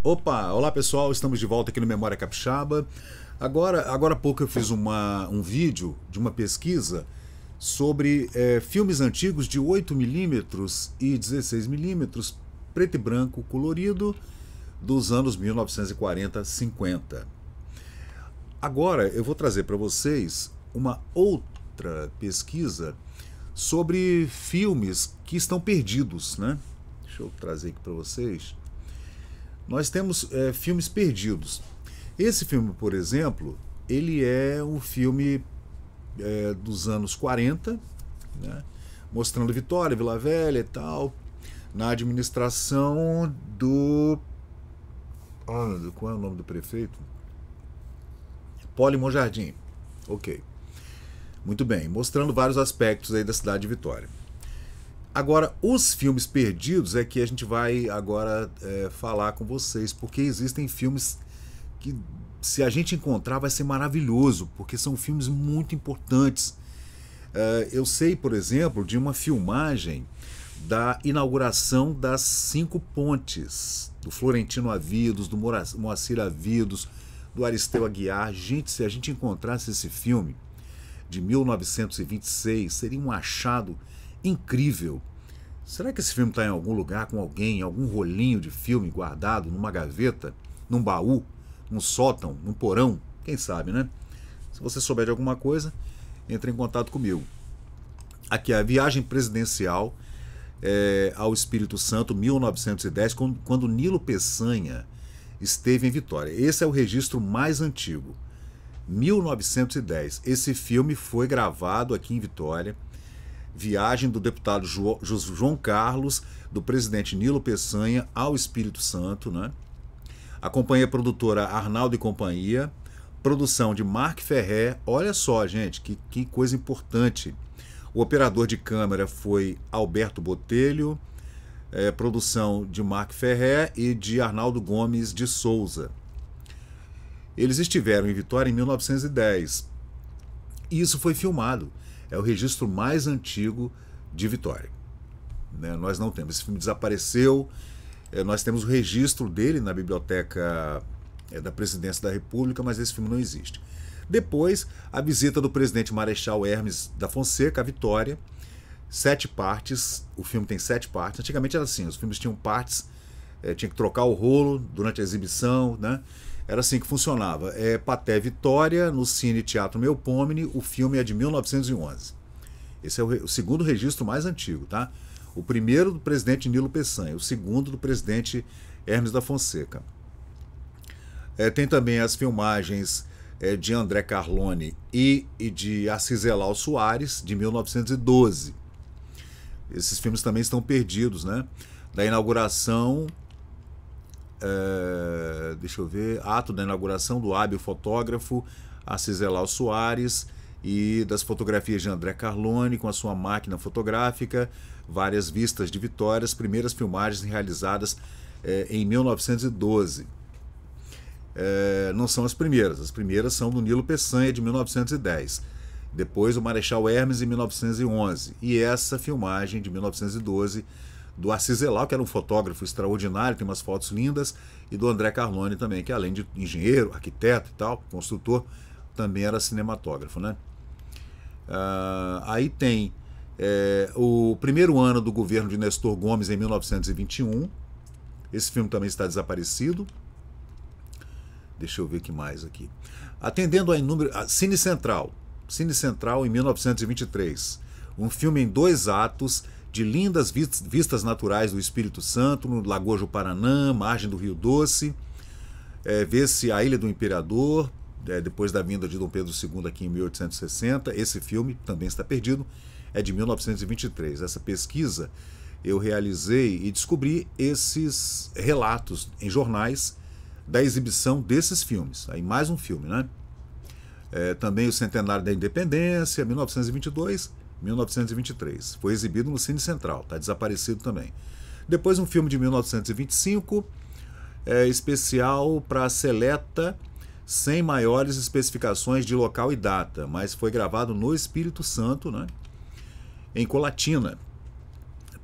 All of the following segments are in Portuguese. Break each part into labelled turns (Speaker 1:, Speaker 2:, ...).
Speaker 1: Opa, olá pessoal, estamos de volta aqui no Memória Capixaba. Agora, agora há pouco eu fiz uma, um vídeo de uma pesquisa sobre é, filmes antigos de 8mm e 16mm, preto e branco colorido, dos anos 1940, 50. Agora eu vou trazer para vocês uma outra pesquisa sobre filmes que estão perdidos, né? Deixa eu trazer aqui para vocês nós temos é, filmes perdidos. Esse filme, por exemplo, ele é um filme é, dos anos 40, né? mostrando Vitória, Vila Velha e tal, na administração do. Ah, qual é o nome do prefeito? Polimon Jardim. Ok. Muito bem, mostrando vários aspectos aí da cidade de Vitória. Agora, os filmes perdidos é que a gente vai agora é, falar com vocês, porque existem filmes que, se a gente encontrar, vai ser maravilhoso, porque são filmes muito importantes. É, eu sei, por exemplo, de uma filmagem da inauguração das cinco pontes, do Florentino Avidos, do Moacir Avidos, do Aristeu Aguiar. Gente, se a gente encontrasse esse filme de 1926, seria um achado incrível. Será que esse filme está em algum lugar com alguém, algum rolinho de filme guardado numa gaveta, num baú, num sótão, num porão? Quem sabe, né? Se você souber de alguma coisa, entre em contato comigo. Aqui é a viagem presidencial é, ao Espírito Santo, 1910, quando, quando Nilo Peçanha esteve em Vitória. Esse é o registro mais antigo. 1910. Esse filme foi gravado aqui em Vitória viagem do deputado João Carlos, do presidente Nilo Peçanha ao Espírito Santo, né? A companhia produtora Arnaldo e Companhia, produção de Mark Ferré. Olha só, gente, que, que coisa importante. O operador de câmera foi Alberto Botelho, é, produção de Mark Ferré e de Arnaldo Gomes de Souza. Eles estiveram em Vitória em 1910. E isso foi filmado é o registro mais antigo de Vitória. Né? Nós não temos. Esse filme desapareceu, é, nós temos o registro dele na biblioteca é, da Presidência da República, mas esse filme não existe. Depois, a visita do presidente Marechal Hermes da Fonseca à Vitória, sete partes. O filme tem sete partes. Antigamente era assim, os filmes tinham partes, é, tinha que trocar o rolo durante a exibição, né? Era assim que funcionava. É Paté Vitória, no Cine Teatro Melpomene, o filme é de 1911. Esse é o, o segundo registro mais antigo, tá? O primeiro do presidente Nilo Peçanha, o segundo do presidente Hermes da Fonseca. É, tem também as filmagens é, de André Carlone e, e de Arciselau Soares, de 1912. Esses filmes também estão perdidos, né? Da inauguração é, deixa eu ver, ato da inauguração do hábil fotógrafo Ciselau Soares e das fotografias de André Carlone com a sua máquina fotográfica, várias vistas de vitórias, primeiras filmagens realizadas é, em 1912. É, eh, não são as primeiras, as primeiras são do Nilo Peçanha de 1910, depois o Marechal Hermes em 1911 e essa filmagem de 1912 do Assis Elau, que era um fotógrafo extraordinário, tem umas fotos lindas, e do André Carlone também, que além de engenheiro, arquiteto e tal, construtor, também era cinematógrafo, né? Uh, aí tem é, o primeiro ano do governo de Nestor Gomes, em 1921. Esse filme também está desaparecido. Deixa eu ver que mais aqui. Atendendo a inúmeros. Cine Central. Cine Central, em 1923. Um filme em dois atos de lindas vistas naturais do Espírito Santo, no Lagoa Paranã, margem do Rio Doce, é, vê-se a Ilha do Imperador, é, depois da vinda de Dom Pedro II aqui em 1860. Esse filme também está perdido, é de 1923. Essa pesquisa eu realizei e descobri esses relatos em jornais da exibição desses filmes. Aí mais um filme, né? É, também o Centenário da Independência, 1922, 1923. Foi exibido no Cine Central, está desaparecido também. Depois um filme de 1925, é, especial para a Seleta, sem maiores especificações de local e data, mas foi gravado no Espírito Santo, né? em Colatina,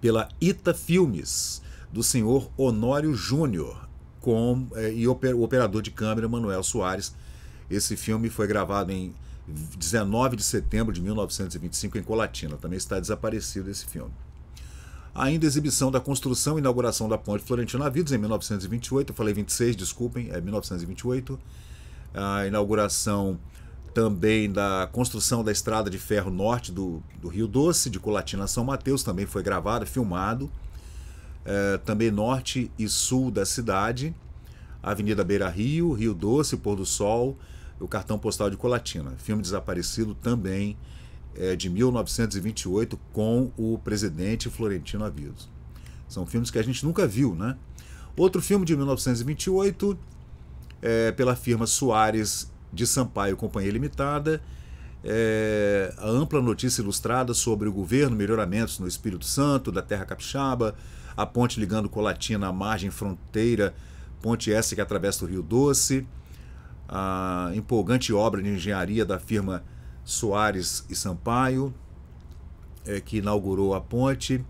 Speaker 1: pela Ita Filmes, do senhor Honório Júnior, com é, e o operador de câmera Manuel Soares. Esse filme foi gravado em 19 de setembro de 1925 em Colatina. Também está desaparecido esse filme. Ainda exibição da construção e inauguração da Ponte florentina Vidos em 1928. Eu falei 26, desculpem, é 1928. A inauguração também da construção da Estrada de Ferro Norte do, do Rio Doce, de Colatina a São Mateus, também foi gravado, filmado. É, também norte e sul da cidade, Avenida Beira Rio, Rio Doce, Pôr do Sol, o Cartão Postal de Colatina, filme desaparecido também é, de 1928 com o presidente Florentino Aviso. São filmes que a gente nunca viu, né? Outro filme de 1928 é, pela firma Soares de Sampaio Companhia Limitada, é, a ampla notícia ilustrada sobre o governo, melhoramentos no Espírito Santo, da Terra Capixaba, a ponte ligando Colatina à margem fronteira, ponte essa que atravessa o Rio Doce, a empolgante obra de engenharia da firma Soares e Sampaio, é, que inaugurou a ponte.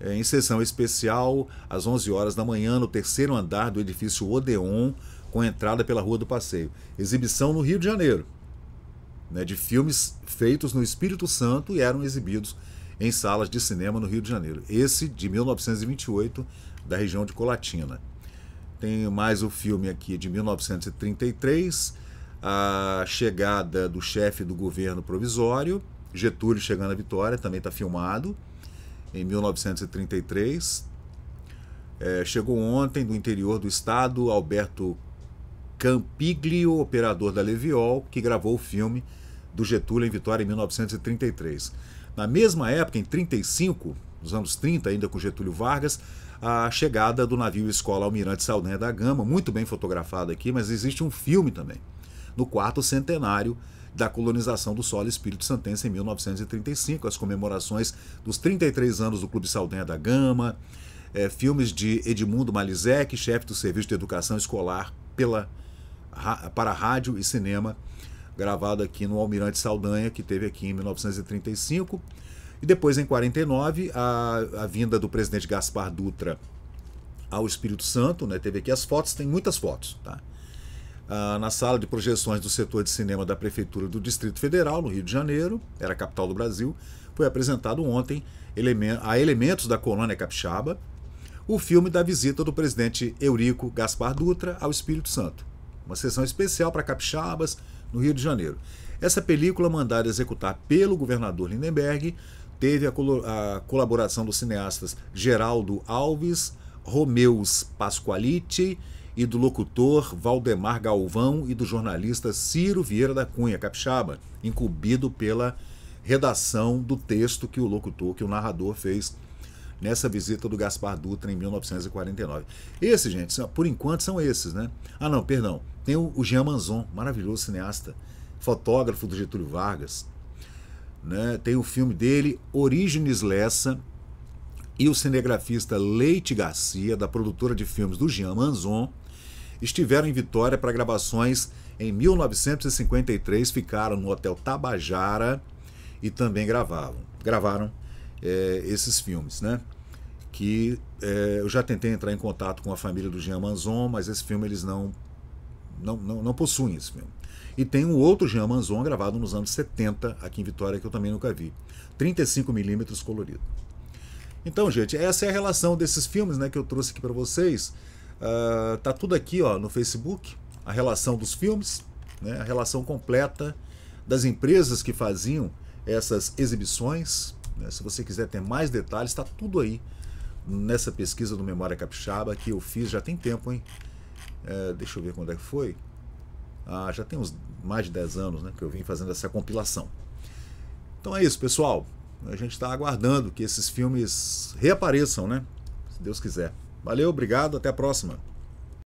Speaker 1: É, em sessão especial, às 11 horas da manhã, no terceiro andar do edifício Odeon, com entrada pela Rua do Passeio. Exibição no Rio de Janeiro, né, de filmes feitos no Espírito Santo e eram exibidos em salas de cinema no Rio de Janeiro. Esse de 1928, da região de Colatina tenho mais o filme aqui de 1933, a chegada do chefe do governo provisório, Getúlio chegando à Vitória, também está filmado, em 1933. É, chegou ontem do interior do estado Alberto Campiglio, operador da Leviol, que gravou o filme do Getúlio em Vitória em 1933. Na mesma época, em 35, nos anos 30, ainda com Getúlio Vargas, a chegada do navio escola Almirante Saldanha da Gama, muito bem fotografado aqui, mas existe um filme também, no quarto centenário da colonização do solo Espírito Santense em 1935, as comemorações dos 33 anos do Clube Saldanha da Gama, é, filmes de Edmundo Malizek, chefe do Serviço de Educação Escolar pela, para Rádio e Cinema, gravado aqui no Almirante Saldanha, que teve aqui em 1935. E depois, em 49, a, a vinda do presidente Gaspar Dutra ao Espírito Santo, né? teve aqui as fotos, tem muitas fotos. Tá? Ah, na sala de projeções do setor de cinema da Prefeitura do Distrito Federal, no Rio de Janeiro, era a capital do Brasil, foi apresentado ontem a elementos da colônia capixaba o filme da visita do presidente Eurico Gaspar Dutra ao Espírito Santo. Uma sessão especial para capixabas no Rio de Janeiro. Essa película, mandada executar pelo governador Lindenberg, Teve a, colo- a colaboração dos cineastas Geraldo Alves, Romeus Pasqualite e do locutor Valdemar Galvão e do jornalista Ciro Vieira da Cunha, capixaba, incumbido pela redação do texto que o locutor, que o narrador fez nessa visita do Gaspar Dutra em 1949. Esse, gente, por enquanto são esses, né? Ah, não, perdão. Tem o, o Jean Manzon, maravilhoso cineasta, fotógrafo do Getúlio Vargas, né? tem o filme dele, Origens Lessa, e o cinegrafista Leite Garcia, da produtora de filmes do Jean Manzon, estiveram em Vitória para gravações em 1953, ficaram no Hotel Tabajara e também gravavam, gravaram é, esses filmes, né? Que é, eu já tentei entrar em contato com a família do Jean Manzon, mas esse filme eles não não, não, não possuem esse filme. E tem um outro Jean Manzon gravado nos anos 70, aqui em Vitória, que eu também nunca vi. 35mm colorido. Então, gente, essa é a relação desses filmes né, que eu trouxe aqui para vocês. Uh, tá tudo aqui ó, no Facebook, a relação dos filmes, né, a relação completa das empresas que faziam essas exibições. Né, se você quiser ter mais detalhes, está tudo aí nessa pesquisa do Memória Capixaba que eu fiz já tem tempo, hein? Eh, deixa eu ver quando é que foi. Ah, já tem uns mais de 10 anos né, que eu vim fazendo essa compilação. Então é isso, pessoal. A gente está aguardando que esses filmes reapareçam, né? Se Deus quiser. Valeu, obrigado, até a próxima.